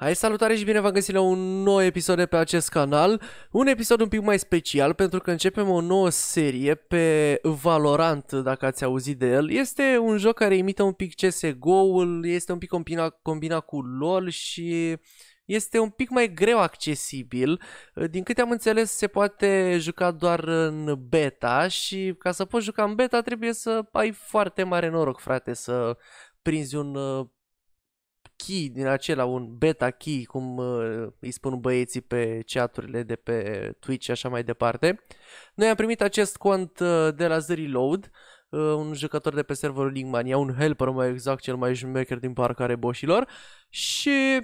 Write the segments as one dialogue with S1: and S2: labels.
S1: Hai, salutare și bine v-am găsit la un nou episod de pe acest canal. Un episod un pic mai special pentru că începem o nouă serie pe Valorant, dacă ați auzit de el. Este un joc care imită un pic CSGO-ul, este un pic combinat combina cu LoL și este un pic mai greu accesibil. Din câte am înțeles, se poate juca doar în beta și ca să poți juca în beta trebuie să ai foarte mare noroc, frate, să prinzi un key din acela, un beta key, cum uh, îi spun băieții pe chaturile de pe Twitch și așa mai departe. Noi am primit acest cont uh, de la The Reload, uh, un jucător de pe serverul Linkmania, un helper mai exact, cel mai jmecher din parcă are boșilor și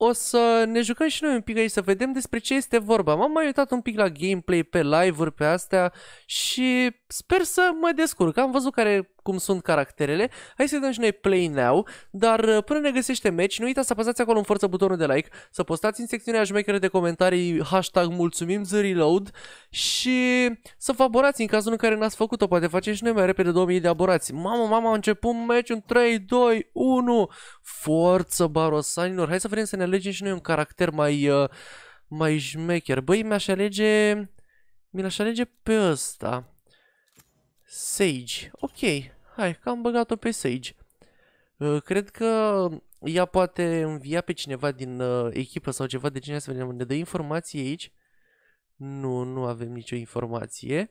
S1: o să ne jucăm și noi un pic aici să vedem despre ce este vorba. M-am mai uitat un pic la gameplay pe live-uri pe astea și sper să mă descurc. Am văzut care cum sunt caracterele. Hai să dăm și noi play now, dar uh, până ne găsește meci, nu uitați să apăsați acolo în forță butonul de like, să postați în secțiunea jmechere de comentarii hashtag mulțumim reload și să vă aborați în cazul în care n-ați făcut-o, poate facem și noi mai repede 2000 de aborați. Mamă, mama, începem început meci în 3, 2, 1, forță barosanilor, hai să vrem să ne alegem și noi un caracter mai... Uh, mai șmecher. Băi, mi-aș alege... Mi-l-aș alege pe ăsta. Sage. Ok. Hai, că am băgat-o pe Sage. Uh, cred că ea poate învia pe cineva din uh, echipă sau ceva de genul să vedem. Ne dă informații aici. Nu, nu avem nicio informație.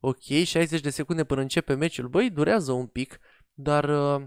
S1: Ok, 60 de secunde până începe meciul. Băi, durează un pic, dar uh,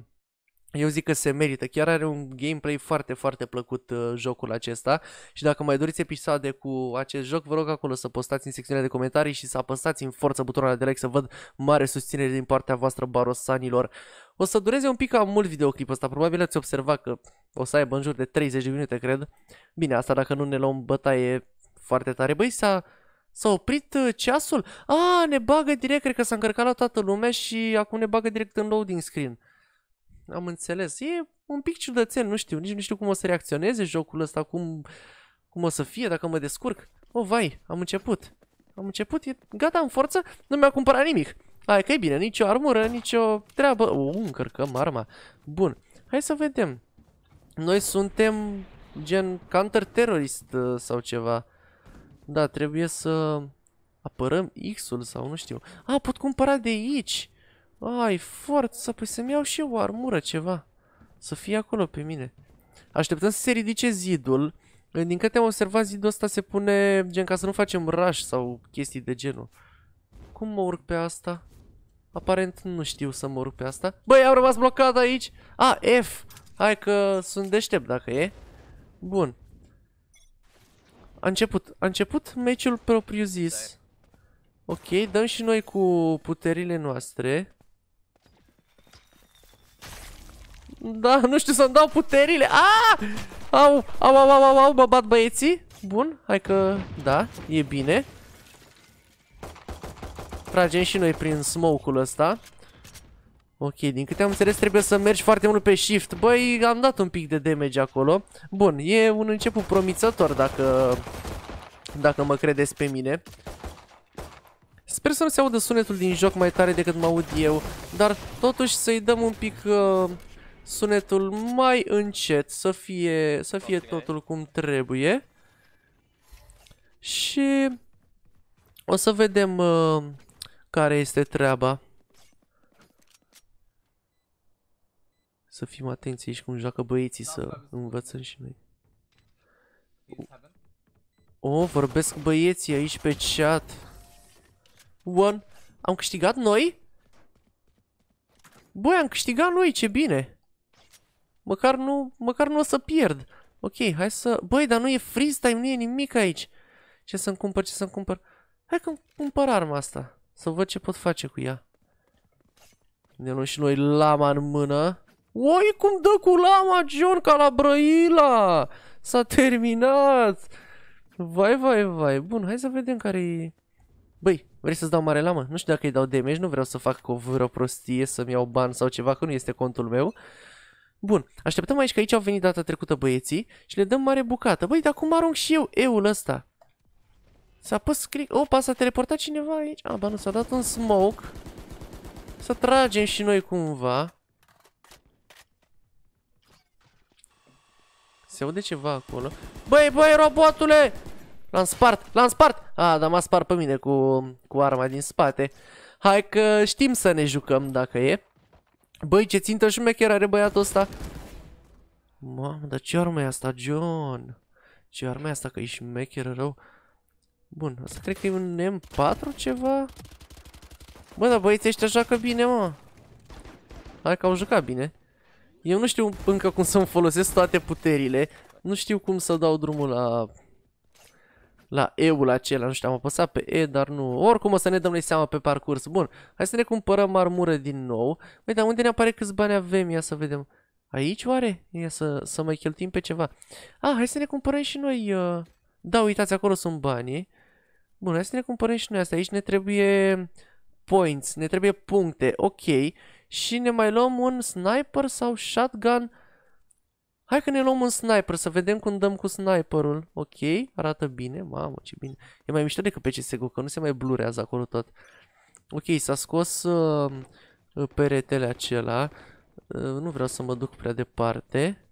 S1: eu zic că se merită, chiar are un gameplay foarte, foarte plăcut uh, jocul acesta și dacă mai doriți episoade cu acest joc, vă rog acolo să postați în secțiunea de comentarii și să apăsați în forță butonul de like să văd mare susținere din partea voastră barosanilor. O să dureze un pic cam mult videoclipul ăsta, probabil ați observat că o să aibă în jur de 30 de minute, cred. Bine, asta dacă nu ne luăm bătaie foarte tare. Băi, s-a... S-a oprit uh, ceasul? A, ne bagă direct, cred că s-a încărcat la toată lumea și acum ne bagă direct în loading screen am înțeles. E un pic ciudățen, nu știu, nici nu știu cum o să reacționeze jocul ăsta, cum, cum o să fie, dacă mă descurc. O, oh, vai, am început. Am început, e... gata, am forță, nu mi-a cumpărat nimic. Hai că e bine, nicio armură, nicio treabă. O, uh, încărcăm arma. Bun, hai să vedem. Noi suntem gen counter-terrorist uh, sau ceva. Da, trebuie să apărăm X-ul sau nu știu. A, pot cumpăra de aici. Ai, forță, păi să-mi iau și o armură, ceva. Să fie acolo pe mine. Așteptăm să se ridice zidul. Din câte am observat, zidul ăsta se pune, gen, ca să nu facem rush sau chestii de genul. Cum mă urc pe asta? Aparent nu știu să mă urc pe asta. Băi, am rămas blocat aici! A, ah, F! Hai că sunt deștept dacă e. Bun. A început. A început meciul propriu-zis. Ok, dăm și noi cu puterile noastre. Da, nu știu să-mi dau puterile. Ah! Au, au, au, au, au, au, mă bat băieții. Bun, hai că... Da, e bine. Tragem și noi prin smoke-ul ăsta. Ok, din câte am înțeles trebuie să mergi foarte mult pe shift. Băi, am dat un pic de damage acolo. Bun, e un început promițător dacă, dacă mă credeți pe mine. Sper să nu se audă sunetul din joc mai tare decât mă aud eu, dar totuși să-i dăm un pic uh, sunetul mai încet, să fie, să fie totul cum trebuie. Și o să vedem uh, care este treaba. Să fim atenți aici cum joacă băieții, da, să da, da. învățăm și noi. O, oh, vorbesc băieții aici pe chat. One. Am câștigat noi? Băi, am câștigat noi, ce bine. Măcar nu, măcar nu o să pierd. Ok, hai să... Băi, dar nu e time, nu e nimic aici. Ce să-mi cumpăr, ce să-mi cumpăr? Hai că cumpăr arma asta. Să văd ce pot face cu ea. Ne luăm și noi lama în mână. Oi, cum dă cu lama, John, ca la Brăila! S-a terminat! Vai, vai, vai. Bun, hai să vedem care e... Băi, vrei să-ți dau mare lamă? Nu știu dacă îi dau damage, nu vreau să fac o vreo prostie, să-mi iau bani sau ceva, că nu este contul meu. Bun, așteptăm aici că aici au venit data trecută băieții și le dăm mare bucată. Băi, dar cum arunc și eu eul ăsta? S-a pus click. Opa, s-a teleportat cineva aici. A, ba nu, s-a dat un smoke. Să tragem și noi cumva. Se aude ceva acolo. Băi, băi, robotule! L-am spart, l-am spart! A, dar m-a spart pe mine cu, cu arma din spate. Hai că știm să ne jucăm dacă e. Băi, ce țintă șmecher are băiatul ăsta. Mamă, dar ce armă e asta, John? Ce armă e asta, că e șmecher rău? Bun, asta cred că e un M4 ceva? Bă, dar băieți ăștia joacă bine, mă. Hai că au jucat bine. Eu nu știu încă cum să-mi folosesc toate puterile. Nu știu cum să dau drumul la la E-ul acela, nu știu, am apăsat pe E, dar nu. Oricum o să ne dăm noi seama pe parcurs. Bun, hai să ne cumpărăm armură din nou. Băi, dar unde ne apare câți bani avem? Ia să vedem. Aici oare? Ia să, să mai cheltuim pe ceva. Ah, hai să ne cumpărăm și noi. Uh, da, uitați, acolo sunt banii. Bun, hai să ne cumpărăm și noi asta. Aici ne trebuie points, ne trebuie puncte, ok. Și ne mai luăm un sniper sau shotgun Hai că ne luăm un sniper, să vedem cum dăm cu sniperul. Ok, arată bine. Mamă, ce bine. E mai mișto decât pe CSGO, că nu se mai blurează acolo tot. Ok, s-a scos uh, peretele acela. Uh, nu vreau să mă duc prea departe.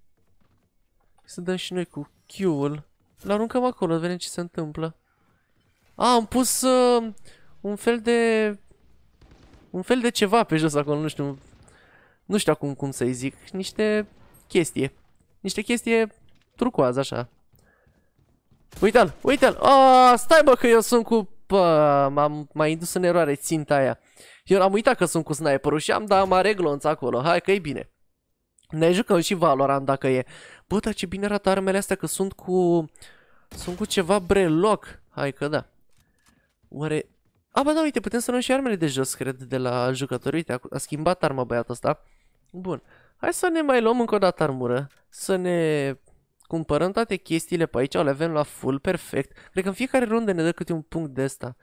S1: Să dăm și noi cu Q-ul. l aruncăm acolo, vedem ce se întâmplă. A, am pus uh, un fel de... Un fel de ceva pe jos acolo, nu știu. Nu știu acum cum să-i zic. Niște chestie niște chestie turcoază, așa. Uite-l, uite-l! Oh, stai bă că eu sunt cu... Bă, m-am mai indus în eroare ținta aia. Eu am uitat că sunt cu sniperul și am dat mare glonț acolo. Hai că e bine. Ne jucăm și Valorant dacă e. Bă, dar ce bine arată armele astea că sunt cu... Sunt cu ceva breloc. Hai că da. Oare... A, bă, da, uite, putem să luăm și armele de jos, cred, de la jucători. Uite, a schimbat arma băiatul ăsta. Bun hai să ne mai luăm încă o dată armură, să ne cumpărăm toate chestiile pe aici, o, le avem la full, perfect. Cred că în fiecare rundă ne dă câte un punct de ăsta.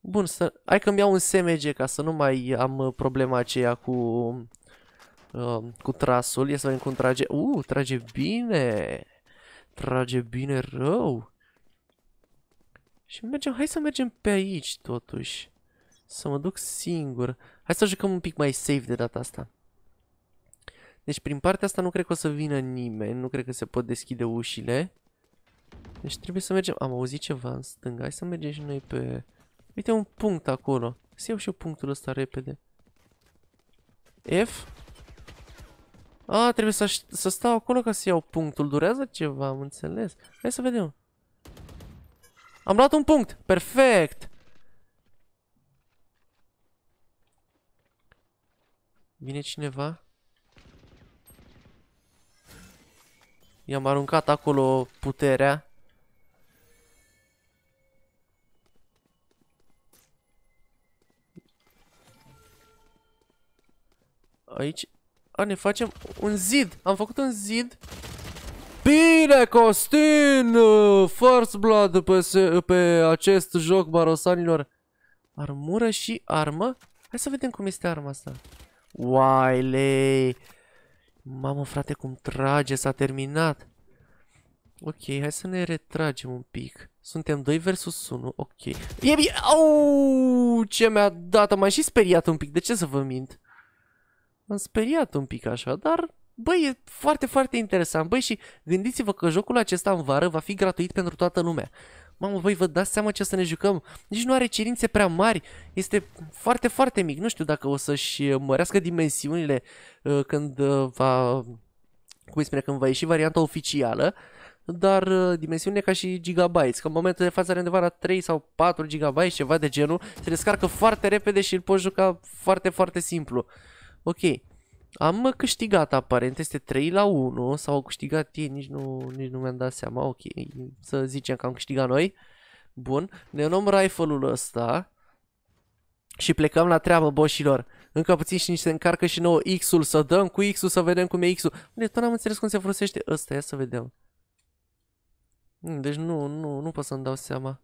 S1: Bun, să... hai că-mi iau un SMG ca să nu mai am uh, problema aceea cu, uh, cu trasul. Ia să vedem cum trage. Uh, trage bine! Trage bine rău! Și mergem, hai să mergem pe aici totuși. Să mă duc singur. Hai să jucăm un pic mai safe de data asta. Deci prin partea asta nu cred că o să vină nimeni, nu cred că se pot deschide ușile. Deci trebuie să mergem, am auzit ceva în stânga, hai să mergem și noi pe... Uite un punct acolo, să iau și eu punctul ăsta repede. F? A, trebuie să, să stau acolo ca să iau punctul, durează ceva, am înțeles. Hai să vedem. Am luat un punct, perfect! Vine cineva? I-am aruncat acolo puterea. Aici... A, ne facem un zid! Am făcut un zid! Bine, Costin! First Blood pe, pe acest joc barosanilor. Armură și armă? Hai să vedem cum este arma asta. Wiley! Mamă, frate, cum trage, s-a terminat. Ok, hai să ne retragem un pic. Suntem 2 versus 1, ok. E bine, au, ce mi-a dat, m-am și speriat un pic, de ce să vă mint? M-am speriat un pic așa, dar Băi, e foarte, foarte interesant. Băi, și gândiți-vă că jocul acesta în vară va fi gratuit pentru toată lumea. Mamă, voi vă dați seama ce să ne jucăm? Nici nu are cerințe prea mari, este foarte, foarte mic. Nu știu dacă o să-și uh, mărească dimensiunile uh, când uh, va... Cum spune, când va ieși varianta oficială, dar uh, dimensiunile ca și gigabytes, că în momentul de față are undeva la 3 sau 4 gigabytes ceva de genul, se descarcă foarte repede și îl poți juca foarte, foarte simplu. Ok, am câștigat aparent, este 3 la 1, sau au câștigat ei, nici nu, nici nu mi-am dat seama, ok, să zicem că am câștigat noi. Bun, ne luăm rifle-ul ăsta și plecăm la treabă, boșilor. Încă puțin și nici se încarcă și nouă X-ul, să dăm cu X-ul, să vedem cum e X-ul. Unde tot n-am înțeles cum se folosește ăsta, ia să vedem. Hmm, deci nu, nu, nu pot să-mi dau seama.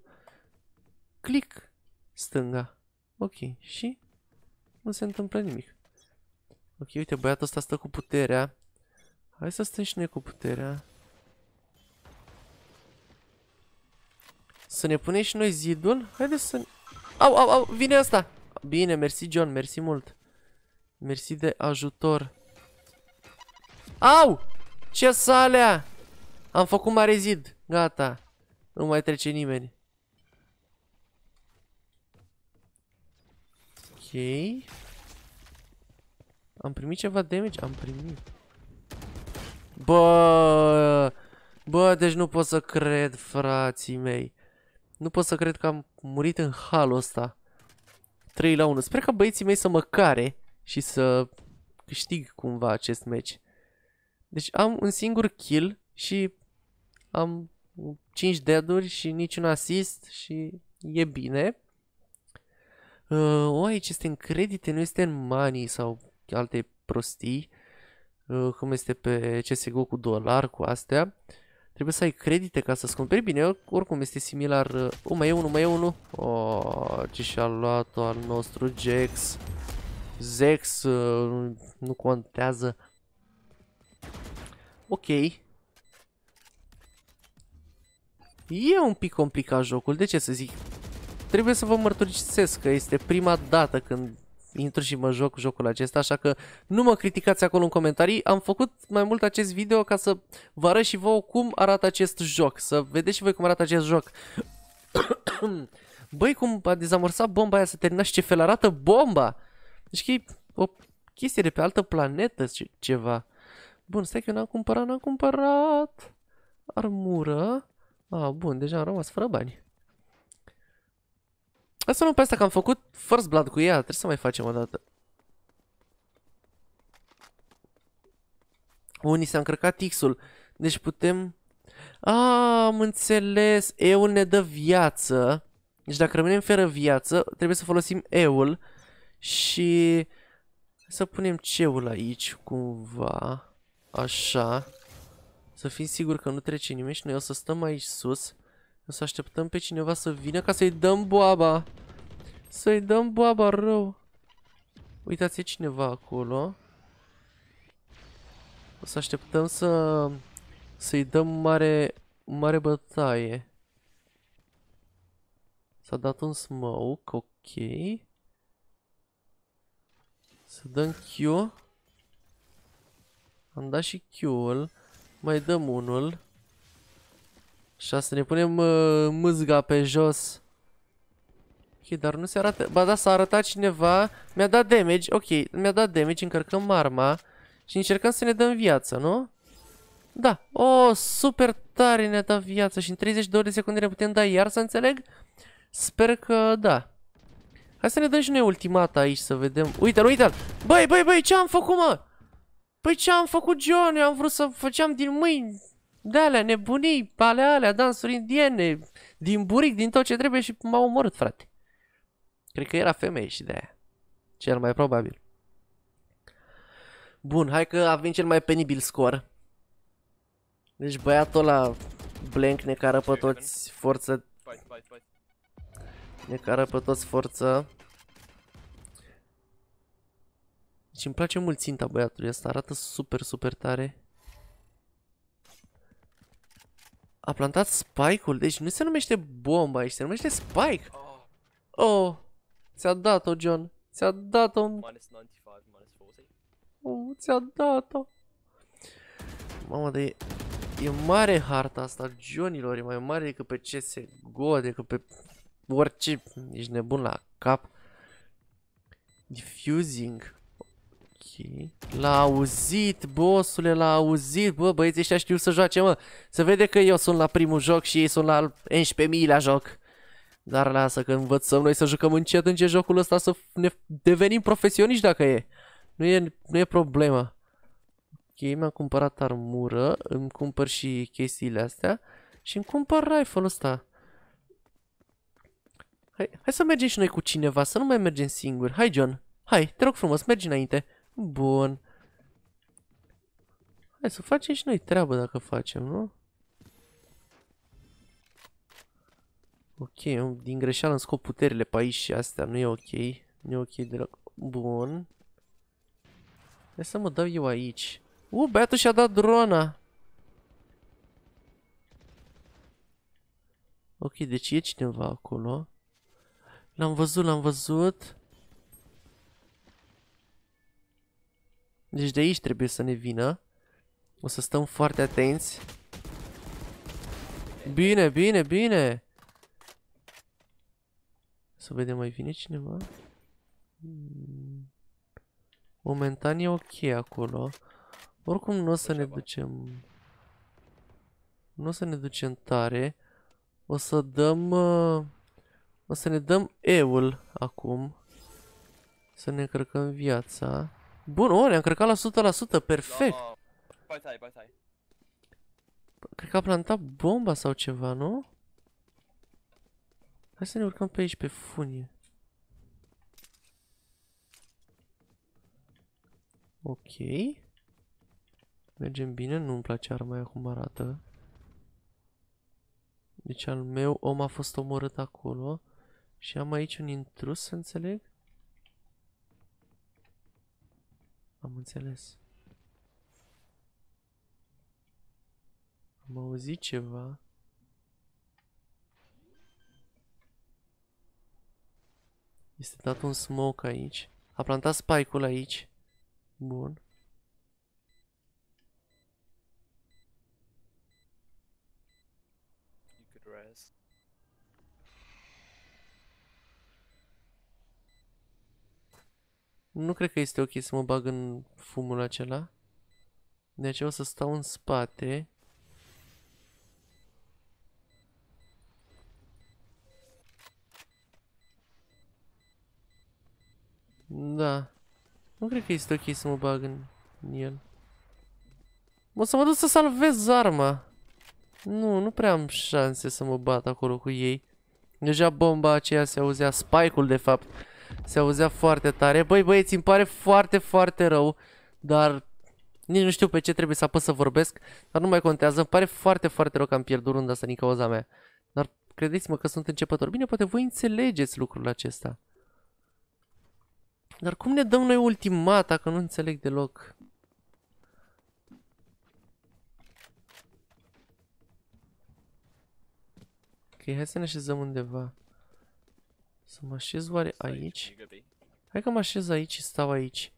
S1: Click, stânga. Ok, și nu se întâmplă nimic. Ok, uite, băiatul ăsta stă cu puterea. Hai să stăm și noi cu puterea. Să ne punem și noi zidul? Haideți să... Au, au, au, vine asta! Bine, mersi John, mersi mult. Mersi de ajutor. Au! Ce salea! Am făcut mare zid. Gata. Nu mai trece nimeni. Ok. Am primit ceva damage? Am primit. Bă! Bă, deci nu pot să cred, frații mei. Nu pot să cred că am murit în halul ăsta. 3 la 1. Sper că băieții mei să mă care și să câștig cumva acest match. Deci am un singur kill și am 5 dead-uri și niciun asist și e bine. Uh, o, aici este în credite, nu este în money sau alte prostii, uh, cum este pe CSGO cu dolar, cu astea. Trebuie să ai credite ca să-ți cumperi. Bine, oricum este similar... O, uh, mai e unul, mai e unul. Oh, ce și-a luat al nostru Jax. Zex, uh, nu contează. Ok. E un pic complicat jocul, de ce să zic? Trebuie să vă mărturisesc că este prima dată când intru și mă joc jocul acesta, așa că nu mă criticați acolo în comentarii. Am făcut mai mult acest video ca să vă arăt și vouă cum arată acest joc, să vedeți și voi cum arată acest joc. Băi, cum a dezamorsat bomba aia, să termina și ce fel arată bomba! Deci că e o chestie de pe altă planetă, ce ceva. Bun, stai că eu n-am cumpărat, n-am cumpărat armură. A, ah, bun, deja am rămas fără bani. Lasă-mă pe asta că am făcut First Blood cu ea, trebuie să mai facem o dată. Unii s-a încărcat X-ul, deci putem... A, am înțeles, E-ul ne dă viață. Deci dacă rămânem fără viață, trebuie să folosim E-ul și să punem ceul aici cumva, așa, să fim siguri că nu trece nimeni și noi o să stăm aici sus o să așteptăm pe cineva să vină ca să-i dăm boaba. Să-i dăm boaba rău. Uitați, e cineva acolo. O să așteptăm să... Să-i dăm mare... Mare bătaie. S-a dat un smoke, ok. Să dăm Q. Am dat și Q-ul. Mai dăm unul. Așa, să ne punem uh, mâzga pe jos. Ok, dar nu se arată... Ba da, s-a arătat cineva. Mi-a dat damage. Ok, mi-a dat damage. Încărcăm arma. Și încercăm să ne dăm viață, nu? Da. O, oh, super tare ne-a dat viață. Și în 32 de secunde ne putem da iar, să înțeleg? Sper că da. Hai să ne dăm și noi ultimata aici să vedem. Uite-l, uite-l! Băi, băi, băi, ce am făcut, mă? Păi ce am făcut, John? Eu am vrut să făceam din mâini de alea, nebunii, ale alea, dansuri indiene, din buric, din tot ce trebuie și m-au omorât, frate. Cred că era femeie și de aia. Cel mai probabil. Bun, hai că avem cel mai penibil scor. Deci băiatul ăla Blank ne cară pe toți forță. Ne cară pe toți forță. Deci îmi place mult ținta băiatului ăsta, arată super, super tare. A plantat spike-ul? Deci nu se numește bomba aici, se numește spike. Oh, oh. ți-a dat-o, John. Ți-a dat-o. Oh, ți-a dat-o. Mamă, de, e, e mare harta asta, Johnilor, e mai mare decât pe CSGO, decât pe orice, ești nebun la cap. Diffusing. L-a auzit, bossule, l-a auzit. Bă, băieții ăștia știu să joace, mă. Se vede că eu sunt la primul joc și ei sunt la 11000 la joc. Dar lasă că învățăm noi să jucăm încet în ce jocul ăsta să ne devenim profesioniști dacă e. Nu e, nu e problema. Ok, mi-am cumpărat armură, îmi cumpăr și chestiile astea și îmi cumpăr rifle-ul ăsta. Hai, hai să mergem și noi cu cineva, să nu mai mergem singuri. Hai, John. Hai, te rog frumos, mergi înainte. Bun. Hai să facem și noi treabă dacă facem, nu? Ok, din greșeală îmi scop puterile pe aici și astea, nu e ok. Nu e ok deloc. Bun. Hai să mă dau eu aici. U, băiatul și-a dat drona. Ok, deci e cineva acolo. L-am văzut, l-am văzut. Deci de aici trebuie să ne vină. O să stăm foarte atenți. Bine, bine, bine! Să vedem, mai vine cineva? Hmm. Momentan e ok acolo. Oricum nu o să ne ducem... Nu o să ne ducem tare. O să dăm... Uh, o să ne dăm eul acum. Să ne încărcăm viața. Bun, o, le am cărcat la 100%, perfect. Bai tai, bai ai. Cred că a plantat bomba sau ceva, nu? Hai să ne urcăm pe aici, pe funie. Ok. Mergem bine, nu-mi place arma aia cum arată. Deci al meu om a fost omorât acolo. Și am aici un intrus, să înțeleg? Am înțeles. Am auzit ceva. Este dat un smoke aici. A plantat spike-ul aici. Bun. You could rest. Nu cred că este ok să mă bag în fumul acela. De aceea o să stau în spate. Da. Nu cred că este ok să mă bag în el. O să mă duc să salvez arma. Nu, nu prea am șanse să mă bat acolo cu ei. Deja bomba aceea se auzea spike-ul de fapt. Se auzea foarte tare. Băi, băieți, îmi pare foarte, foarte rău, dar nici nu știu pe ce trebuie să apăs să vorbesc, dar nu mai contează. Îmi pare foarte, foarte rău că am pierdut runda asta din cauza mea. Dar credeți-mă că sunt începător. Bine, poate voi înțelegeți lucrul acesta. Dar cum ne dăm noi ultimata, că nu înțeleg deloc? Ok, hai să ne așezăm undeva. Să mă așez oare aici? Hai că mă așez aici și stau aici.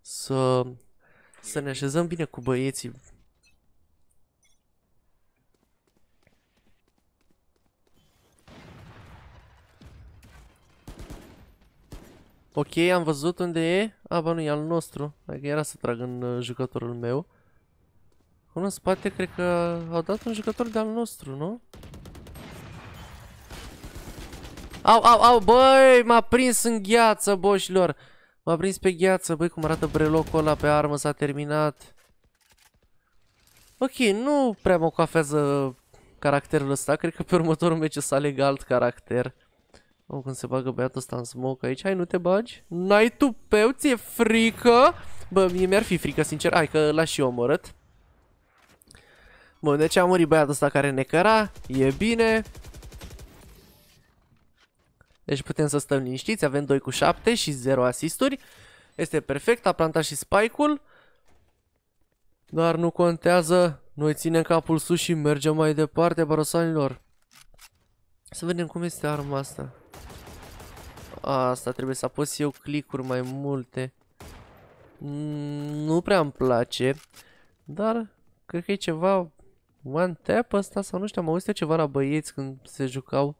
S1: Să... Să ne așezăm bine cu băieții. Ok, am văzut unde e. A, bă, nu, e al nostru. Dacă era să trag în uh, jucătorul meu. Unul în spate, cred că au dat un jucător de-al nostru, nu? Au, au, au, băi, m-a prins în gheață, boșilor. M-a prins pe gheață, băi, cum arată brelocul ăla pe armă, s-a terminat. Ok, nu prea mă coafează caracterul ăsta, cred că pe următorul meci să aleg alt caracter. Oh, când se bagă băiatul ăsta în smoke aici, hai nu te bagi? N-ai tupeu, ți-e frică? Bă, mie mi-ar fi frică, sincer, hai că l-aș și omorât. Bun, deci a murit băiatul ăsta care ne căra, e bine, deci putem să stăm liniștiți, avem 2 cu 7 și 0 asisturi. Este perfect, a plantat și spike-ul. Dar nu contează, noi ținem capul sus și mergem mai departe, barosanilor. Să vedem cum este arma asta. Asta trebuie să apăs eu clicuri mai multe. Nu prea îmi place, dar cred că e ceva one tap asta sau nu știu, am auzit ceva la băieți când se jucau.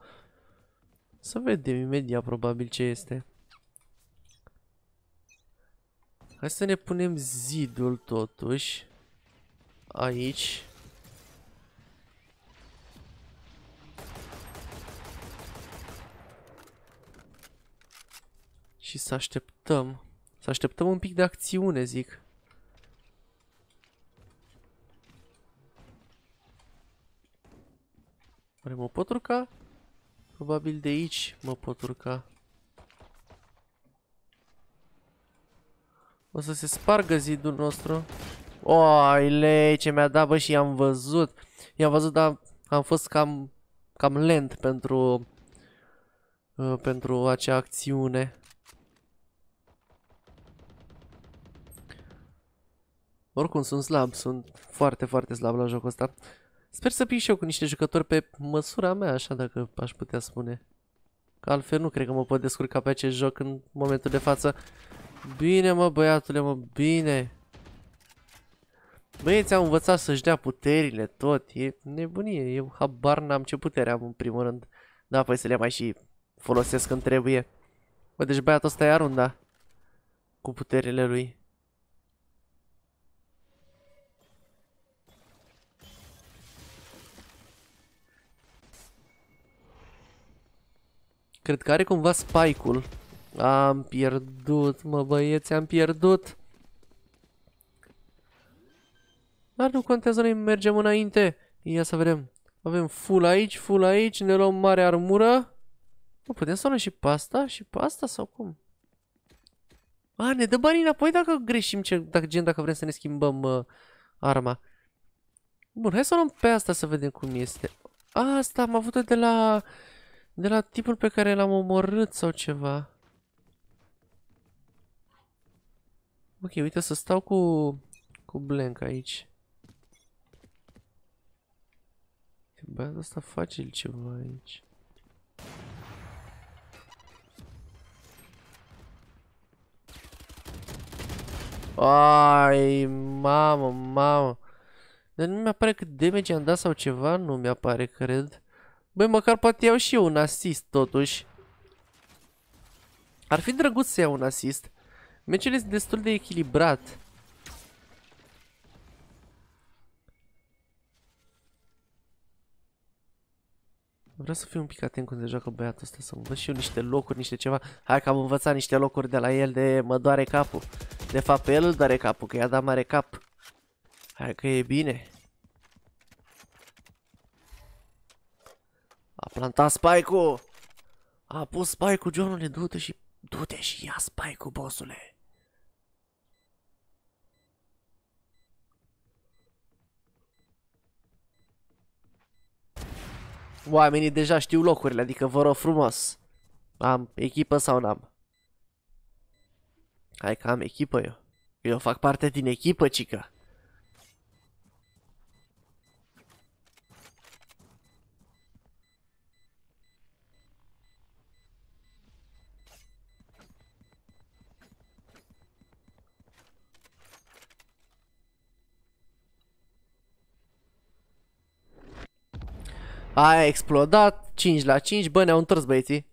S1: Să vedem imediat probabil ce este. Hai să ne punem zidul totuși. Aici. Și să așteptăm. Să așteptăm un pic de acțiune, zic. Oare mă pot urca? Probabil de aici mă pot urca. O să se spargă zidul nostru. Oile, ce mi-a dat, bă, și i-am văzut. I-am văzut, dar am fost cam, cam lent pentru, uh, pentru acea acțiune. Oricum sunt slab, sunt foarte, foarte slab la jocul ăsta. Sper să prind și eu cu niște jucători pe măsura mea, așa dacă aș putea spune. Că altfel nu cred că mă pot descurca pe acest joc în momentul de față. Bine mă băiatule mă, bine. Băieți am învățat să-și dea puterile tot, e nebunie, eu habar n-am ce putere am în primul rând. Da, păi să le mai și folosesc când trebuie. Bă, deci băiatul ăsta e arunda cu puterile lui. Cred că are cumva spike-ul. Am pierdut, mă băieți, am pierdut. Dar nu contează, noi mergem înainte. Ia să vedem. Avem full aici, full aici, ne luăm mare armură. Nu putem să luăm și pasta? Și pasta sau cum? A, ne dă banii înapoi dacă greșim, ce, dacă, gen dacă vrem să ne schimbăm uh, arma. Bun, hai să luăm pe asta să vedem cum este. Asta am avut-o de la de la tipul pe care l-am omorât sau ceva. Ok, uite să stau cu, cu Blank aici. Băiatul ăsta face el ceva aici. Ai, mamă, mamă. Dar nu mi-apare cât damage am dat sau ceva? Nu mi-apare, cred. Băi, măcar poate iau și eu un assist, totuși. Ar fi drăguț să iau un assist, Meciul este destul de echilibrat. Vreau să fiu un pic atent când se joacă băiatul ăsta, să văd și eu niște locuri, niște ceva. Hai că am învățat niște locuri de la el de mă doare capul. De fapt, pe el îl doare capul, că i-a dat mare cap. Hai că e bine. Planta spike-ul! A pus spike-ul, Johnule, du-te și... Du-te și ia spike-ul, bossule! Oamenii deja știu locurile, adică vă rog frumos. Am echipă sau n-am? Hai că am echipă eu. Eu fac parte din echipă, cică. Aia a explodat, 5 la 5, bă, ne-au întors băieții.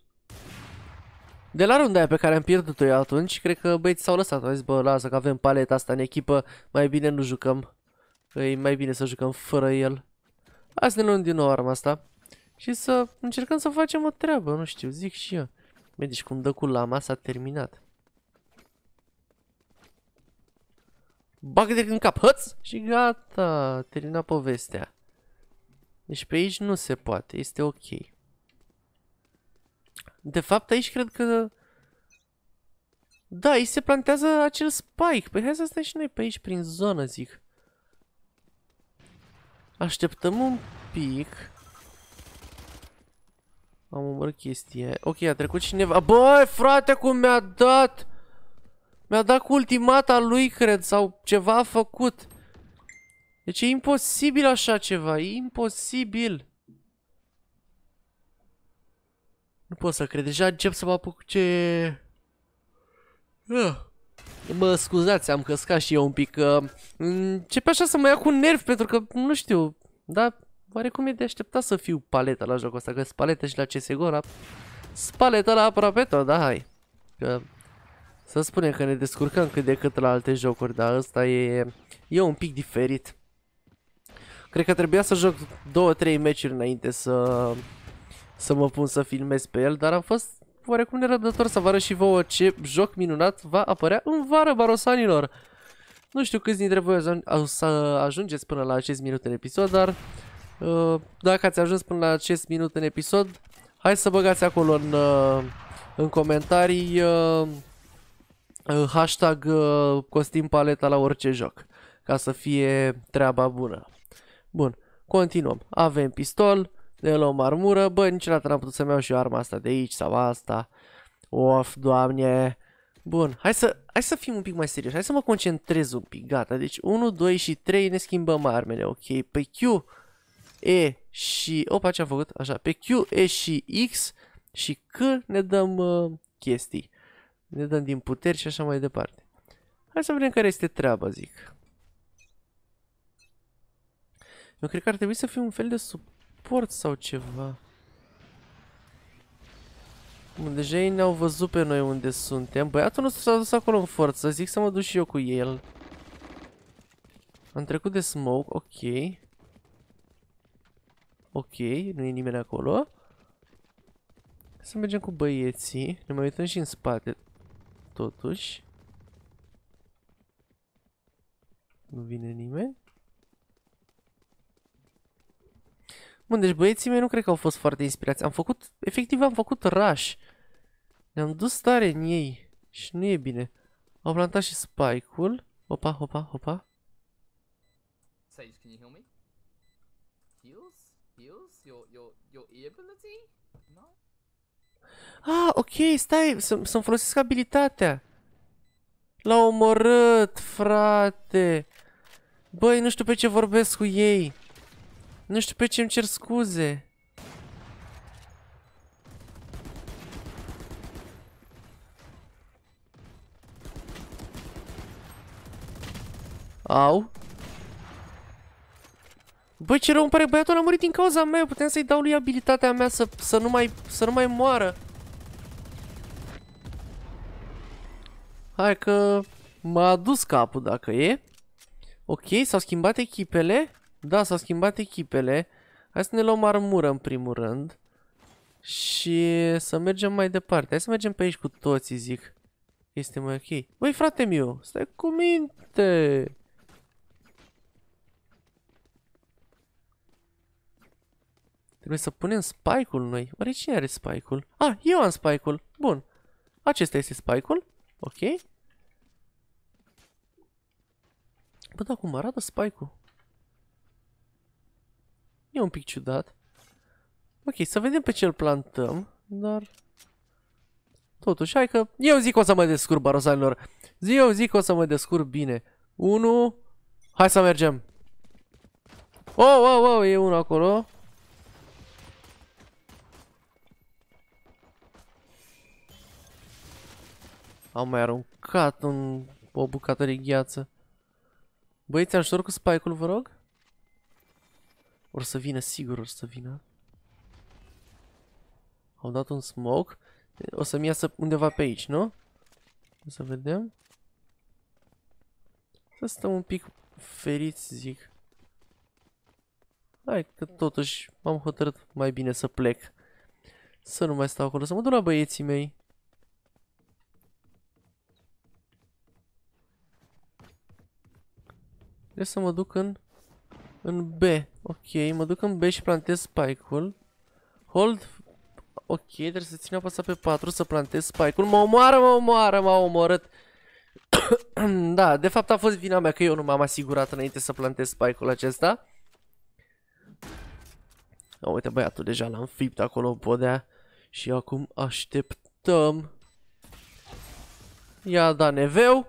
S1: De la runda aia pe care am pierdut-o eu atunci, cred că băieții s-au lăsat. Au zis, bă, lasă că avem paleta asta în echipă, mai bine nu jucăm. E mai bine să jucăm fără el. să ne luăm din nou arma asta și să încercăm să facem o treabă, nu știu, zic și eu. Băi, deci cum dă cu lama s-a terminat. Bagă de în cap, hăț! Și gata, termina povestea. Deci pe aici nu se poate, este ok. De fapt aici cred că... Da, aici se plantează acel spike. Păi hai să stai și noi pe aici, prin zonă, zic. Așteptăm un pic. Am omorât chestia Ok, a trecut cineva. Băi, frate, cum mi-a dat! Mi-a dat cu ultimata lui, cred, sau ceva a făcut. Deci e imposibil așa ceva, e imposibil. Nu pot să cred, deja încep să mă apuc ce... Ah. Mă scuzați, am căscat și eu un pic, că uh, începe așa să mă ia cu nerv, pentru că, nu știu, dar oarecum e de așteptat să fiu paleta la jocul ăsta, că spalete și la CSGO, la... Spaleta la aproape tot, da, hai. Că... Să spunem că ne descurcăm cât de cât la alte jocuri, dar ăsta e, e un pic diferit. Cred că trebuia să joc 2-3 meciuri înainte să, să mă pun să filmez pe el, dar am fost oarecum nerăbdător să vă arăt și vouă ce joc minunat va apărea în vară, barosanilor. Nu știu câți dintre voi să ajungeți până la acest minut în episod, dar uh, dacă ați ajuns până la acest minut în episod, hai să băgați acolo în, uh, în comentarii uh, hashtag Costin paleta la orice joc, ca să fie treaba bună. Bun, continuăm. Avem pistol, ne luăm armură. Bă, niciodată n-am putut să-mi iau și eu arma asta de aici sau asta. Of, doamne. Bun, hai să, hai să fim un pic mai serios. Hai să mă concentrez un pic, gata. Deci 1, 2 și 3 ne schimbăm armele, ok? Pe Q, E și... Opa, ce am făcut? Așa, pe Q, E și X și C ne dăm uh, chestii. Ne dăm din puteri și așa mai departe. Hai să vedem care este treaba, zic. Eu cred că ar trebui să fie un fel de suport sau ceva. Bun, deja ei ne-au văzut pe noi unde suntem. Băiatul nostru s-a dus acolo în forță. Zic să mă duc și eu cu el. Am trecut de smoke. Ok. Ok, nu e nimeni acolo. Să mergem cu băieții. Ne mai uităm și în spate. Totuși. Nu vine nimeni. Bun, deci băieții mei nu cred că au fost foarte inspirați. Am făcut, efectiv am făcut rush. Ne-am dus tare în ei și nu e bine. Au plantat și spike-ul. Hopa, hopa, hopa. Sage, can you heal me? Heals? Heals? Your, your, your ability? No? Ah, ok, stai, să-mi să folosesc abilitatea. L-au omorât, frate. Băi, nu știu pe ce vorbesc cu ei. Nu știu pe ce îmi cer scuze. Au. Băi, ce rău îmi pare, băiatul a murit din cauza mea, puteam să-i dau lui abilitatea mea să, să, nu mai, să nu mai moară. Hai că m-a adus capul dacă e. Ok, s-au schimbat echipele. Da, s-au schimbat echipele. Hai să ne luăm armură în primul rând. Și să mergem mai departe. Hai să mergem pe aici cu toții, zic. Este mai ok. Băi, frate meu, stai cu minte! Trebuie să punem spike-ul noi. Oare cine are spike-ul? Ah, eu am spike-ul. Bun. Acesta este spike-ul. Ok. Bă, dar cum arată spike-ul? E un pic ciudat. Ok, să vedem pe ce îl plantăm, dar... Totuși, hai că eu zic că o să mă descurc, barosanilor. Eu zic că o să mă descurc bine. Unu. Hai să mergem. Oh, oh, oh, e unul acolo. Am mai aruncat un o bucată de gheață. Băieți, am ștor cu spike-ul, vă rog? Or să vină, sigur or să vină. Au dat un smoke. O să-mi iasă undeva pe aici, nu? O să vedem. Să stăm un pic feriți, zic. Hai că totuși m-am hotărât mai bine să plec. Să nu mai stau acolo, să mă duc la băieții mei. Trebuie să mă duc în în B. Ok, mă duc în B și plantez spike-ul. Hold. Ok, trebuie să țin apăsat pe 4 să plantez spike-ul. Mă omoară, mă omoară, m-a omorât. da, de fapt a fost vina mea că eu nu m-am asigurat înainte să plantez spike-ul acesta. O, uite băiatul deja l-am fipt acolo în podea. Și acum așteptăm. Ia da neveu.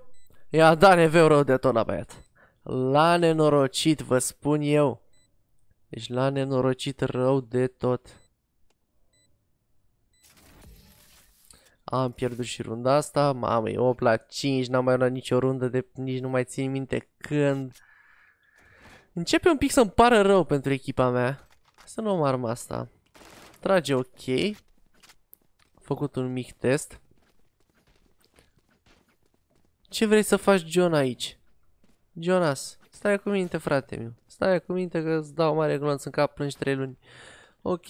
S1: Ia da neveu rău de tot la da, băiat. La nenorocit, vă spun eu. Deci la nenorocit rău de tot. Am pierdut și runda asta. Mamă, e 8 la 5. N-am mai luat nicio rundă de... Nici nu mai țin minte când. Începe un pic să-mi pară rău pentru echipa mea. Să nu am arma asta. Trage ok. Am făcut un mic test. Ce vrei să faci, John, aici? Jonas, stai cu minte, frate meu. Stai cu minte că îți dau mare glonț în cap plângi 3 luni. Ok.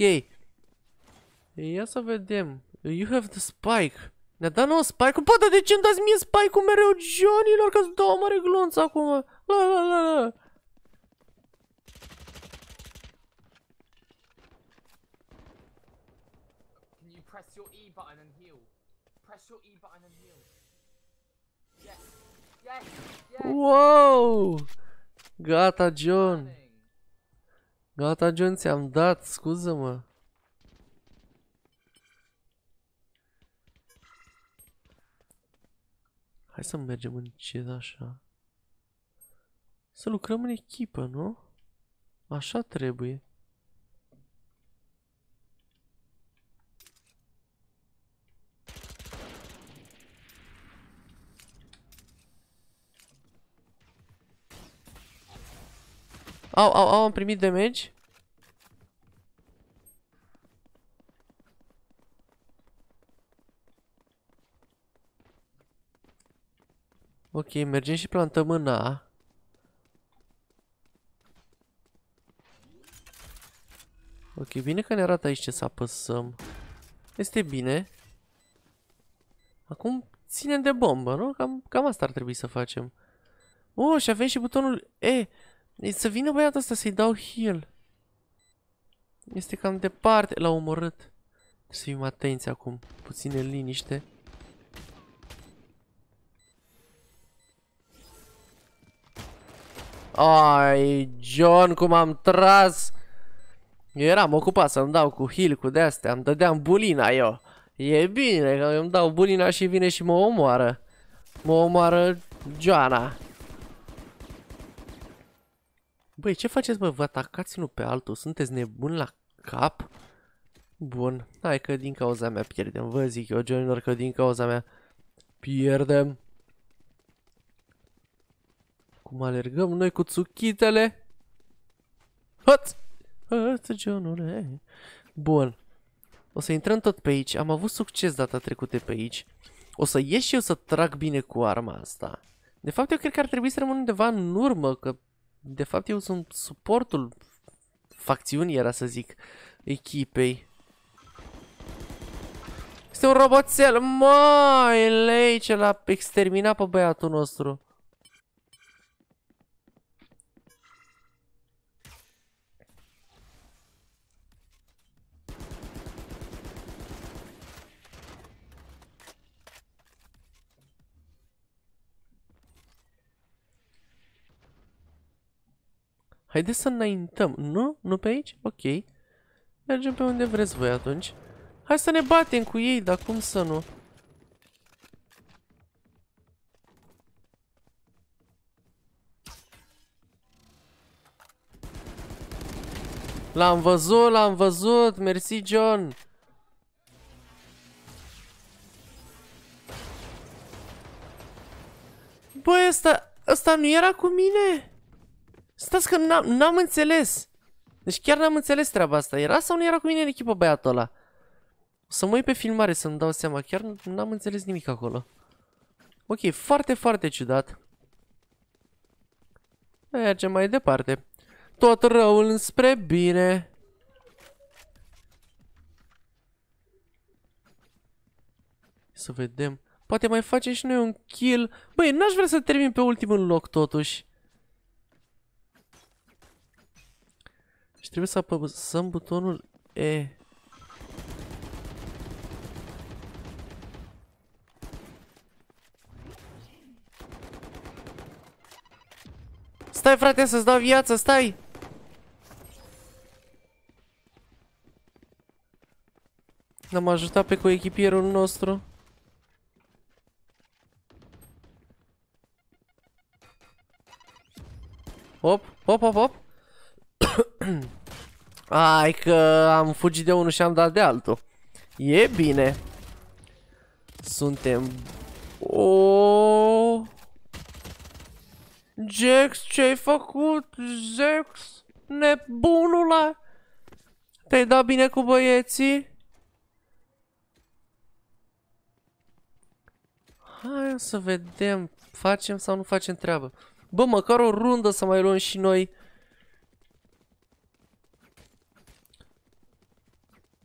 S1: Ia să vedem. You have the spike. Ne-a dat nou spike-ul? Bă, dar de ce îmi dați mie spike-ul mereu, Johnny-lor, Că îți dau mare glonț acum. La, la, la, la. press your E button and heal. Press your E button and heal. Wow! Gata, John! Gata, John, ți-am dat, scuză-mă! Hai să mergem în cez așa. Să lucrăm în echipă, nu? Așa trebuie. Au, au, au, am primit damage. Ok, mergem și plantăm în A. Ok, bine că ne arată aici ce să apăsăm. Este bine. Acum ținem de bombă, nu? Cam, cam asta ar trebui să facem. oh, și avem și butonul E. E să vină băiatul ăsta să-i dau heal. Este cam departe. L-a omorât. Trebuie să fim atenți acum. Puține liniște. Ai, John, cum am tras! Eu eram ocupat să-mi dau cu heal, cu de-astea, îmi dădeam bulina eu. E bine că îmi dau bulina și vine și mă omoară. Mă omoară Joana. Băi, ce faceți, bă? Vă atacați unul pe altul? Sunteți nebuni la cap? Bun, hai că din cauza mea pierdem. Vă zic eu, Johnny, că din cauza mea pierdem. Cum alergăm noi cu țuchitele? Hăț! Hăț, Johnule! Bun. O să intrăm tot pe aici. Am avut succes data trecută pe aici. O să ieși și eu să trag bine cu arma asta. De fapt, eu cred că ar trebui să rămân undeva în urmă, că de fapt, eu sunt suportul facțiunii, era să zic, echipei. Este un roboțel, măi, lei, ce l-a exterminat pe băiatul nostru. Haideți să înaintăm. Nu? Nu pe aici? Ok. Mergem pe unde vreți voi atunci. Hai să ne batem cu ei, dar cum să nu? L-am văzut, l-am văzut, mersi John Băi, ăsta, ăsta nu era cu mine? Stați că n-am înțeles. Deci chiar n-am înțeles treaba asta. Era sau nu era cu mine în echipă băiatul ăla? O să mă uit pe filmare să-mi dau seama. Chiar n-am înțeles nimic acolo. Ok, foarte, foarte ciudat. Mergem mai departe. Tot răul înspre bine. Să vedem. Poate mai facem și noi un kill. Băi, n-aș vrea să termin pe ultimul loc totuși. trebuie să apăsăm butonul E. Stai frate să-ți dau viață, stai! L-am ajutat pe coechipierul nostru. Hop, hop, hop, hop. Ai că am fugit de unul și am dat de altul. E bine. Suntem... O... Oh. Jax, ce-ai făcut, Jax? Nebunule! Te-ai dat bine cu băieții? Hai să vedem, facem sau nu facem treabă. Bă, măcar o rundă să mai luăm și noi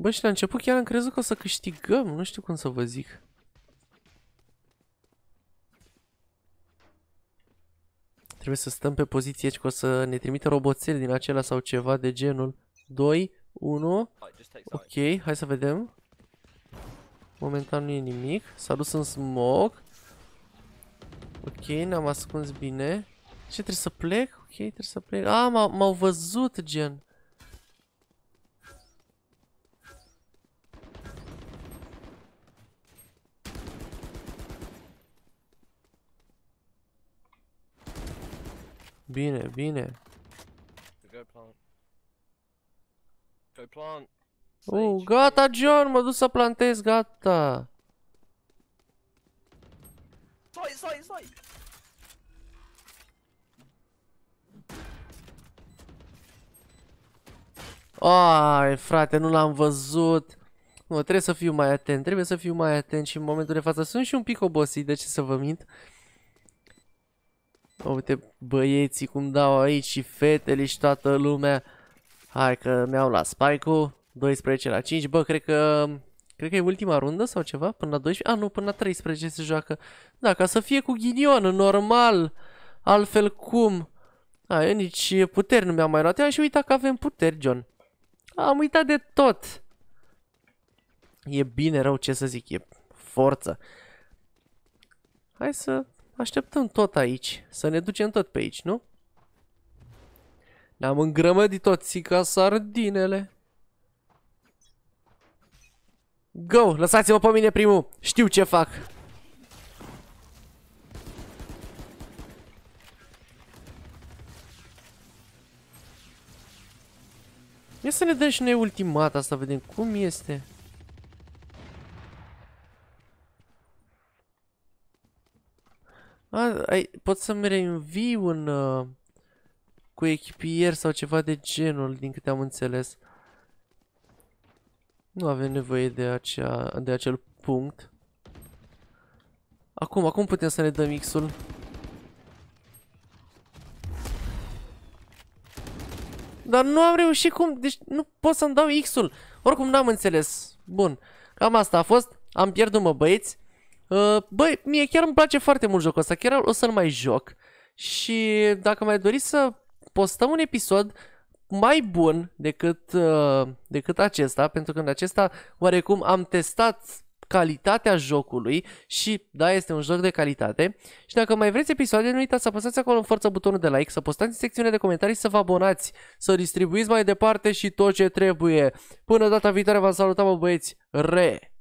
S1: Bă, și la început chiar am crezut că o să câștigăm, nu știu cum să vă zic. Trebuie să stăm pe poziție aici că o să ne trimite roboțel din acela sau ceva de genul. 2, 1, ok, hai să vedem. Momentan nu e nimic, s-a dus în smoke. Ok, ne-am ascuns bine. Ce, trebuie să plec? Ok, trebuie să plec. A, ah, m-au văzut, gen. Bine, bine. Go plant. Go plant. Uh, gata, John, mă duc să plantez, gata. Stai, stai, stai. Ai, frate, nu l-am văzut. Nu, trebuie să fiu mai atent, trebuie să fiu mai atent și în momentul de față sunt și un pic obosit, de ce să vă mint. Uite băieții cum dau aici și fetele și toată lumea. Hai că mi-au la spike-ul. 12 la 5. Bă, cred că... Cred că e ultima rundă sau ceva? Până la 12? A, nu, până la 13 se joacă. Da, ca să fie cu ghinion, normal. Altfel cum? A, eu nici puteri nu mi-am mai luat. Eu am și uitat că avem puteri, John. Am uitat de tot. E bine rău, ce să zic, e forță. Hai să Așteptăm tot aici, să ne ducem tot pe aici, nu? Ne-am îngrămădit toți ca sardinele. Go! Lăsați-mă pe mine primul! Știu ce fac! Ia să ne dăm și noi ultimata asta, vedem cum este. pot să-mi reînviu în... Uh, cu echipier sau ceva de genul, din câte am înțeles. Nu avem nevoie de, acea, de acel punct. Acum, acum putem să ne dăm X-ul. Dar nu am reușit cum, deci nu pot să-mi dau X-ul. Oricum n-am înțeles. Bun, cam asta a fost. Am pierdut mă băieți. Uh, băi, mie chiar îmi place foarte mult jocul ăsta, chiar o să-l mai joc. Și dacă mai doriți să postăm un episod mai bun decât, uh, decât acesta, pentru că în acesta oarecum am testat calitatea jocului și da, este un joc de calitate. Și dacă mai vreți episoade, nu uitați să apăsați acolo în forță butonul de like, să postați în secțiunea de comentarii, să vă abonați, să distribuiți mai departe și tot ce trebuie. Până data viitoare v-am salutat, mă băieți, re!